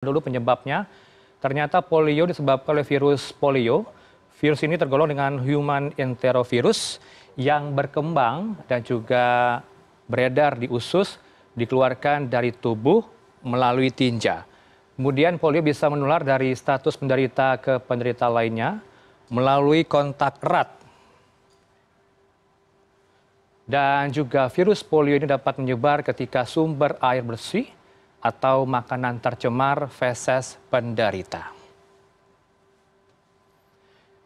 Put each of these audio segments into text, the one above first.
dulu penyebabnya. Ternyata polio disebabkan oleh virus polio. Virus ini tergolong dengan human enterovirus yang berkembang dan juga beredar di usus, dikeluarkan dari tubuh melalui tinja. Kemudian polio bisa menular dari status penderita ke penderita lainnya melalui kontak erat. Dan juga virus polio ini dapat menyebar ketika sumber air bersih atau makanan tercemar feses penderita.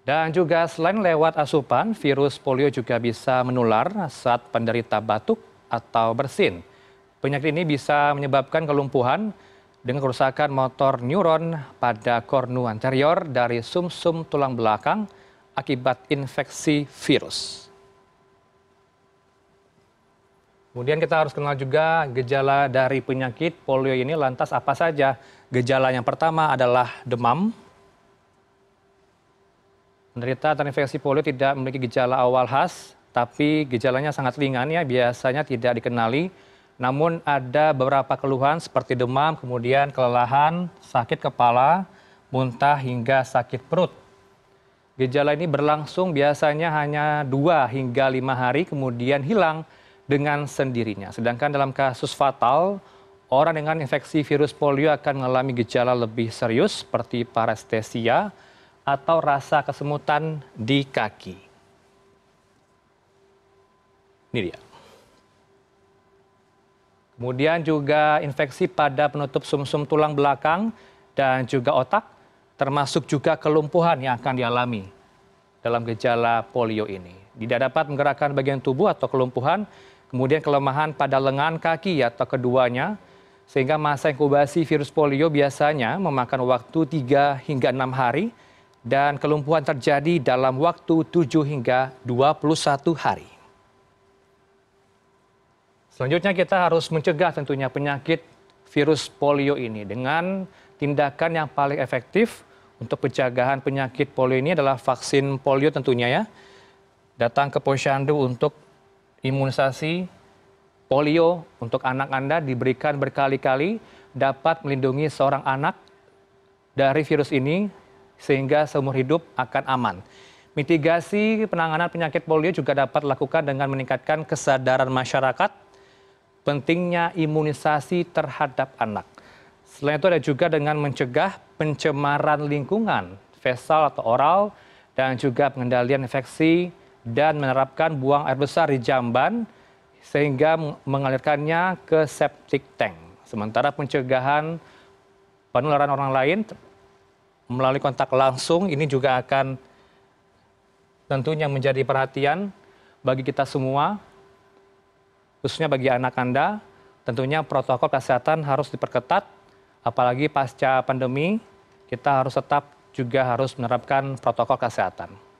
Dan juga selain lewat asupan, virus polio juga bisa menular saat penderita batuk atau bersin. Penyakit ini bisa menyebabkan kelumpuhan dengan kerusakan motor neuron pada kornu anterior dari sumsum -sum tulang belakang akibat infeksi virus. Kemudian kita harus kenal juga gejala dari penyakit polio ini lantas apa saja? Gejala yang pertama adalah demam. Penderita terinfeksi polio tidak memiliki gejala awal khas, tapi gejalanya sangat ringan ya, biasanya tidak dikenali. Namun ada beberapa keluhan seperti demam, kemudian kelelahan, sakit kepala, muntah hingga sakit perut. Gejala ini berlangsung biasanya hanya 2 hingga 5 hari kemudian hilang dengan sendirinya. Sedangkan dalam kasus fatal, orang dengan infeksi virus polio akan mengalami gejala lebih serius seperti parestesia atau rasa kesemutan di kaki. Ini dia. Kemudian juga infeksi pada penutup sumsum -sum tulang belakang dan juga otak, termasuk juga kelumpuhan yang akan dialami dalam gejala polio ini. Tidak dapat menggerakkan bagian tubuh atau kelumpuhan, kemudian kelemahan pada lengan kaki ya, atau keduanya, sehingga masa inkubasi virus polio biasanya memakan waktu 3 hingga 6 hari dan kelumpuhan terjadi dalam waktu 7 hingga 21 hari. Selanjutnya kita harus mencegah tentunya penyakit virus polio ini dengan tindakan yang paling efektif untuk pencegahan penyakit polio ini adalah vaksin polio tentunya ya. Datang ke posyandu untuk imunisasi polio untuk anak Anda diberikan berkali-kali dapat melindungi seorang anak dari virus ini sehingga seumur hidup akan aman. Mitigasi penanganan penyakit polio juga dapat dilakukan dengan meningkatkan kesadaran masyarakat pentingnya imunisasi terhadap anak. Selain itu ada juga dengan mencegah pencemaran lingkungan, vesal atau oral, dan juga pengendalian infeksi dan menerapkan buang air besar di jamban sehingga mengalirkannya ke septic tank. Sementara pencegahan penularan orang lain melalui kontak langsung ini juga akan tentunya menjadi perhatian bagi kita semua, khususnya bagi anak Anda. Tentunya protokol kesehatan harus diperketat, apalagi pasca pandemi kita harus tetap juga harus menerapkan protokol kesehatan.